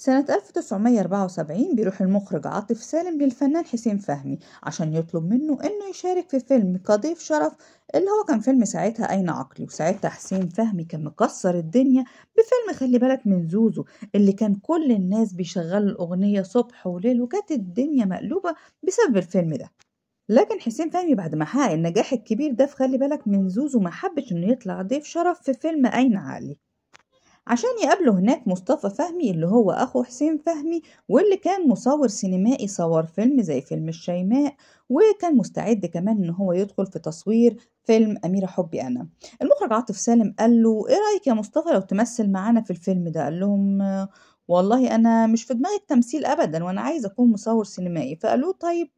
سنة 1974 بيروح المخرج عاطف سالم للفنان حسين فهمي عشان يطلب منه انه يشارك في فيلم كضيف شرف اللي هو كان فيلم ساعتها أين عقلي وساعتها حسين فهمي كان مكسر الدنيا بفيلم خلي بالك من زوزو اللي كان كل الناس بيشغلوا الأغنية صبح وليل وكانت الدنيا مقلوبة بسبب الفيلم ده لكن حسين فهمي بعد ما حقق النجاح الكبير ده في خلي بالك من زوزو ما حبش انه يطلع ضيف شرف في فيلم أين عقلي عشان يقابلوا هناك مصطفى فهمي اللي هو أخو حسين فهمي واللي كان مصور سينمائي صور فيلم زي فيلم الشيماء وكان مستعد كمان إن هو يدخل في تصوير فيلم أميرة حبي أنا المخرج عاطف سالم قال له إيه رأيك يا مصطفى لو تمثل معانا في الفيلم ده قال لهم والله انا مش في دماغي التمثيل ابدا وانا عايز اكون مصور سينمائي فقالوا طيب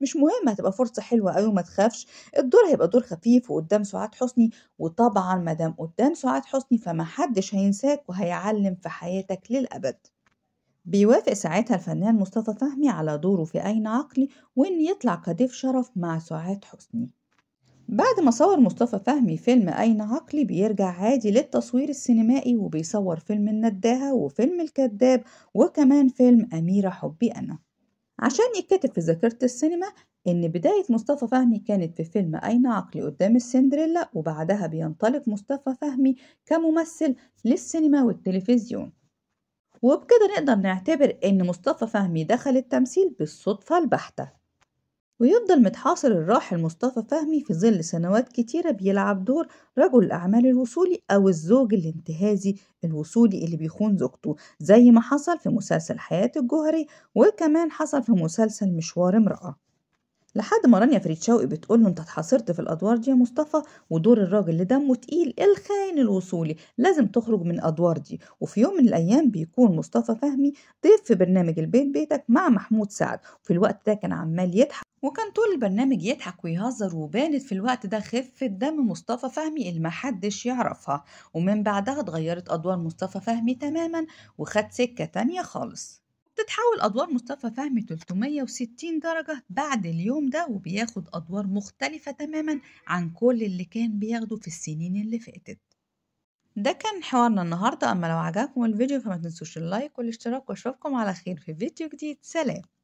مش مهم هتبقى فرصه حلوه قوي وما تخافش الدور هيبقى دور خفيف وقدام سعاد حسني وطبعا ما دام قدام سعاد حسني فمحدش هينساك وهيعلم في حياتك للابد بيوافق ساعتها الفنان مصطفى فهمي على دوره في أين عقلي وإن يطلع كضيف شرف مع سعاد حسني بعد ما صور مصطفى فهمي فيلم أين عقلي بيرجع عادي للتصوير السينمائي وبيصور فيلم النداهة وفيلم الكذاب وكمان فيلم أميرة حبي أنا عشان يتكتب في ذاكرة السينما إن بداية مصطفى فهمي كانت في فيلم أين عقلي قدام السندريلا وبعدها بينطلق مصطفى فهمي كممثل للسينما والتلفزيون وبكده نقدر نعتبر إن مصطفى فهمي دخل التمثيل بالصدفة البحتة ويفضل متحاصر الراحل مصطفى فهمي في ظل سنوات كتيرة بيلعب دور رجل الأعمال الوصولي أو الزوج الانتهازي الوصولي اللي بيخون زوجته زي ما حصل في مسلسل حياة الجوهري وكمان حصل في مسلسل مشوار امرأة لحد ما رانيا فريد شوقي بتقول له انت اتحاصرت في الادوار دي يا مصطفى ودور الراجل اللي دمه تقيل الخاين الوصولي لازم تخرج من الادوار دي وفي يوم من الايام بيكون مصطفى فهمي ضيف في برنامج البيت بيتك مع محمود سعد وفي الوقت ده كان عمال يضحك وكان طول البرنامج يضحك ويهزر وبانت في الوقت ده خفة دم مصطفى فهمي اللي محدش يعرفها ومن بعدها اتغيرت أدوار مصطفى فهمي تماما وخد سكة تانية خالص بتتحول أدوار مصطفى فهمي 360 درجة بعد اليوم ده وبياخد أدوار مختلفة تماما عن كل اللي كان بياخده في السنين اللي فاتت ده كان حوارنا النهاردة أما لو عجبكم الفيديو فما تنسوش اللايك والاشتراك وأشوفكم على خير في فيديو جديد سلام